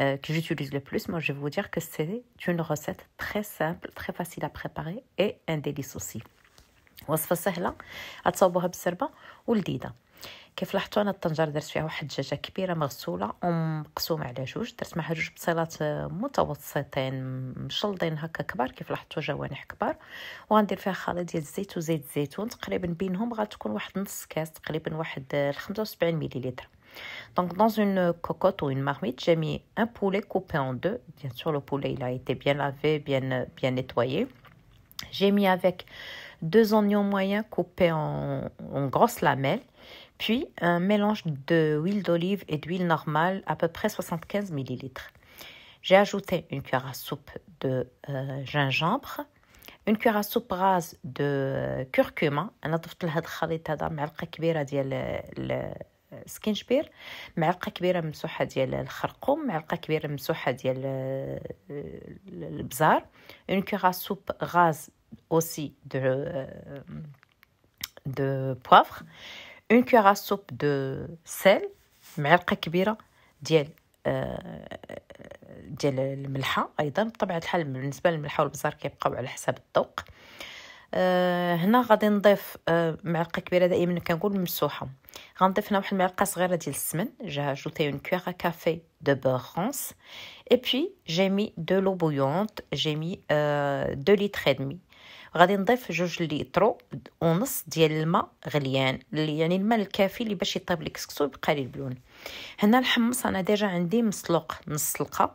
euh, que j'utilise le plus, moi je vais vous dire que c'est une recette très simple, très facile à préparer et un délice aussi. وصفة سهلة غتصاوبوها بالسربة ولذيذة كيف لاحظتوا انا الطنجره درت فيها واحد الدجاجه كبيره مغسوله ومقسومه على جوج درت معها جوج بصيلات متوسطين مشلضين هكا كبار كيف لاحظتوا جوانح كبار وغندير فيها خليط ديال الزيت وزيت الزيتون تقريبا بينهم غتكون واحد نص كاس تقريبا واحد آه، وسبعين مليلتر Donc, dans une cocotte ou une marmite, j'ai mis un poulet coupé en deux. Bien sûr, le poulet, il a été bien lavé, bien, bien nettoyé. J'ai mis avec deux oignons moyens coupés en, grosses lamelles, puis un mélange d'huile d'olive et d'huile normale, à peu près 75 ml. J'ai ajouté une cuillère à soupe de euh, gingembre, une cuillère à soupe rase de euh, curcuma. أنا ضفت لهاد un à كبيرة سكينشبير معلقه كبيره ممسوحه ديال الخرقوم معلقه كبيره ممسوحه ديال آه، البزار اون كيغا سوب غاز اوسي دو دو بوافر اون كيغا سوب دو سيل معلقه كبيره ديال آه، ديال الملحه ايضا بطبيعه الحال بالنسبه للملحه والبزار كيبقاو على حساب الذوق آه، هنا غادي نضيف معلقه كبيره دائما كنقول ممسوحه غنضيف هنا واحد المعلقه صغيره ديال السمن جا جوتي اون كويغا كافي دو بور اي بي جي مي دو لو بويونط جي مي دو ليتر دمي غادي نضيف جوج ليطرو ونص ديال الماء غليان يعني الماء الكافي اللي باش يطيب الكسكسو يبقى لي بلون هنا الحمص انا ديجا عندي مسلوق نص سلقه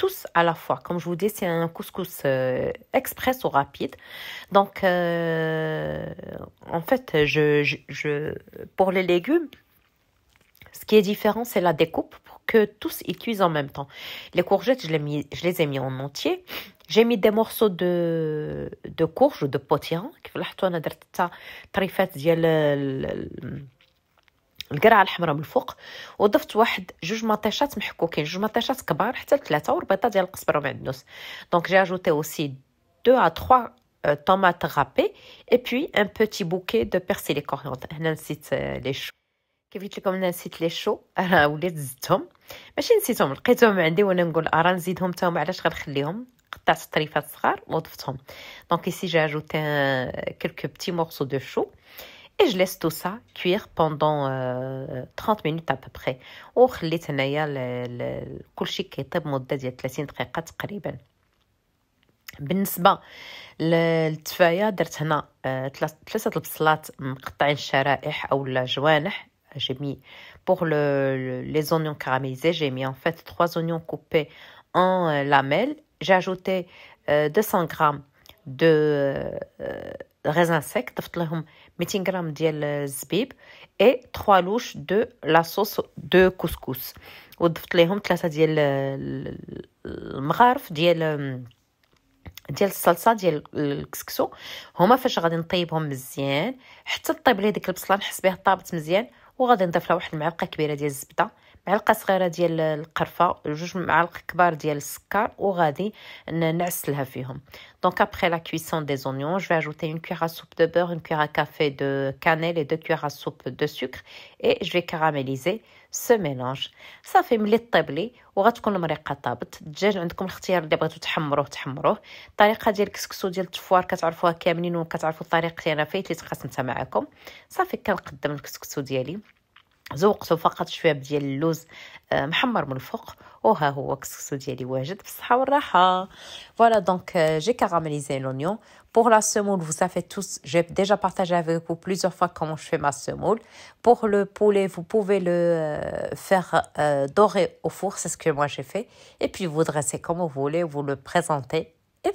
tous à la fois. Comme je vous dis, c'est un couscous euh, express ou rapide. Donc, euh, en fait, je, pour les légumes, ce qui est différent, c'est la découpe pour que tous ils cuisent en même temps. Les courgettes, je les, ai mis en entier. J'ai mis des morceaux de, de courge ou de potiron. القرعه الحمراء من الفوق وضفت واحد جوج مطيشات محكوكين جوج مطيشات كبار حتى لثلاثه وربيطه ديال القزبر ومعدنوس دونك جي اجوتي اوسي دو ا تخوا طوماط غابي اي بوي ان بوتي بوكي دو persil cornante هنا نسيت لي شو كيف قلت لكم انا نسيت لي شو راه وليت زدتهم ماشي نسيتهم لقيتهم عندي وانا نقول ارا آه، نزيدهم تا علاش غنخليهم قطعت طريفات صغار وضفتهم دونك إيسي جي أجوتي quelques بتي موغسو دو شو et je laisse tout ça cuire pendant euh, 30 minutes à peu près Ou وخليت هنايا كلشي كيطيب مده ديال 30 دقيقه تقريبا بالنسبه للتفايه درت هنا ثلاثه البصلات مقطعين شرائح اولا جوانح j'ai mis pour le, les oignons caramélisés, j'ai mis en fait trois oignons coupés en euh, lamelles. J'ai ajouté euh, 200 grammes de euh, raisins secs. ضفت 200 غرام ديال الزبيب اي 3 لوش دو لاصوص دو كسكس وضفت ليهم ثلاثه ديال المغارف ديال ديال الصلصه ديال الكسكسو هما فاش غادي نطيبهم مزيان حتى طيب لي ديك البصله نحس بها طابت مزيان وغادي نضيف لها واحد المعلقه كبيره ديال الزبده معلقه صغيره ديال القرفه جوج معالق كبار ديال السكر وغادي نعسلها فيهم دونك ابري لا كويسون دي اونيون جو اجوتي اون كويرا سوب دو بور اون كويرا كافي دو كانيل اي دو كويرا سوب دو سكر اي جو في كراميليزي سو ميلونج صافي ملي طيب لي وغتكون المريقه طابت الدجاج عندكم الاختيار اللي بغيتو تحمروه تحمروه الطريقه ديال الكسكسو ديال التفوار كتعرفوها كاملين وكتعرفوا الطريقه انا فايت اللي تقاسمتها معكم صافي كنقدم الكسكسو ديالي Voilà, donc euh, j'ai ديال l'oignon. Pour la semoule, vous savez tous, j'ai déjà partagé avec vous plusieurs fois comment je fais ma semoule. Pour le poulet, vous pouvez le euh, faire euh, dorer au four, c'est ce que moi j'ai fait. Et puis vous dressez comme vous voulez, vous le présentez. Et